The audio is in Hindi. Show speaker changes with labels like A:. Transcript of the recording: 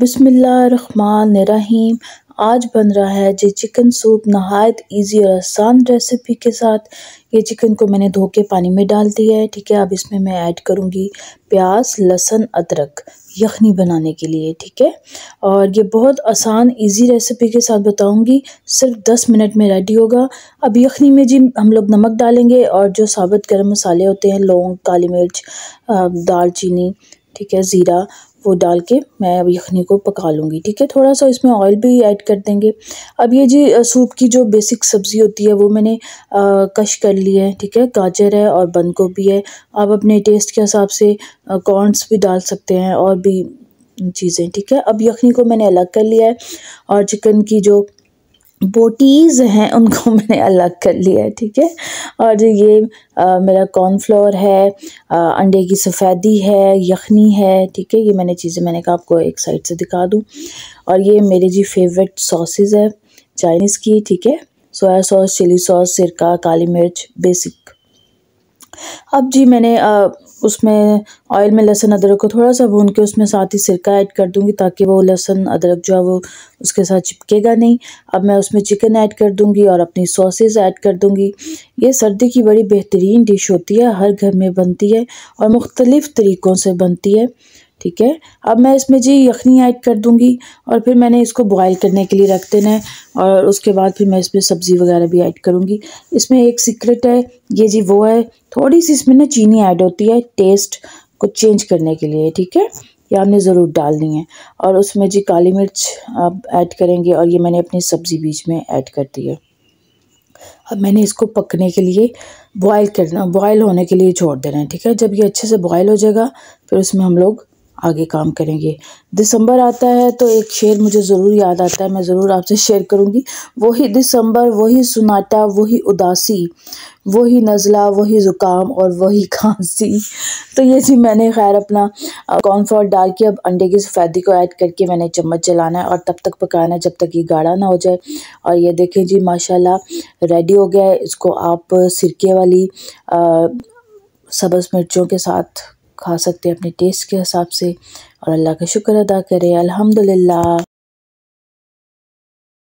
A: बिसमीम आज बन रहा है जी चिकन सूप नहायत इजी और आसान रेसिपी के साथ ये चिकन को मैंने धो के पानी में डाल दिया है ठीक है अब इसमें मैं ऐड करूँगी प्याज लहसुन अदरक यखनी बनाने के लिए ठीक है और ये बहुत आसान इजी रेसिपी के साथ बताऊँगी सिर्फ 10 मिनट में रेडी होगा अब यखनी में जी हम लोग नमक डालेंगे और जो साबुत गर्म मसाले होते हैं लौंग काली मिर्च दालचीनी ठीक है ज़ीरा वो डाल के मैं अब यखनी को पका लूँगी ठीक है थोड़ा सा इसमें ऑयल भी ऐड कर देंगे अब ये जी सूप की जो बेसिक सब्ज़ी होती है वो मैंने आ, कश कर ली है ठीक है गाजर है और बंद गोभी है आप अपने टेस्ट के हिसाब से कॉर्नस भी डाल सकते हैं और भी चीज़ें ठीक है अब यखनी को मैंने अलग कर लिया है और चिकन की जो बोटीज़ हैं उनको मैंने अलग कर लिया है ठीक है और ये आ, मेरा कॉर्नफ्लोर है आ, अंडे की सफ़ेदी है यखनी है ठीक है ये मैंने चीज़ें मैंने कहा आपको एक साइड से दिखा दूँ और ये मेरे जी फेवरेट सॉसेज है चाइनीज़ की ठीक है सोया सॉस चिली सॉस सिरका काली मिर्च बेसिक अब जी मैंने आ, उसमें ऑयल में लहसुन अदरक को थोड़ा सा भून के उसमें साथ ही सिरका ऐड कर दूंगी ताकि वो लहसुन अदरक जो है वो उसके साथ चिपकेगा नहीं अब मैं उसमें चिकन ऐड कर दूंगी और अपनी सॉसेस ऐड कर दूंगी ये सर्दी की बड़ी बेहतरीन डिश होती है हर घर में बनती है और मुख्तलिफ़ तरीक़ों से बनती है ठीक है अब मैं इसमें जी यखनी ऐड कर दूंगी और फिर मैंने इसको बॉईल करने के लिए रख देना है और उसके बाद फिर मैं इसमें सब्ज़ी वगैरह भी ऐड करूँगी इसमें एक सीक्रेट है ये जी वो है थोड़ी सी इसमें ना चीनी ऐड होती है टेस्ट को चेंज करने के लिए ठीक है ये आपने ज़रूर डालनी है और उसमें जी काली मिर्च आप ऐड करेंगे और ये मैंने अपनी सब्ज़ी बीच में ऐड कर दी है अब मैंने इसको पकने के लिए बॉयल करना बॉयल होने के लिए छोड़ देना है ठीक है जब ये अच्छे से बॉयल हो जाएगा फिर उसमें हम लोग आगे काम करेंगे दिसंबर आता है तो एक शेर मुझे ज़रूर याद आता है मैं ज़रूर आपसे शेयर करूँगी वही दिसंबर वही सुनाटा वही उदासी वही नज़ला वही ज़ुकाम और वही खांसी तो ये जी मैंने खैर अपना कॉर्नफ्लोर डाल के अब अंडे की सफ़ेदी को ऐड करके मैंने चम्मच चलाना है और तब तक पकाना है जब तक ये गाढ़ा ना हो जाए और ये देखें जी माशाल्लाह रेडी हो गया है इसको आप सिरके वाली सब्ज़ मिर्चों के साथ खा सकते हैं अपने टेस्ट के हिसाब से और अल्लाह का शुक्र अदा करें अल्हम्दुलिल्लाह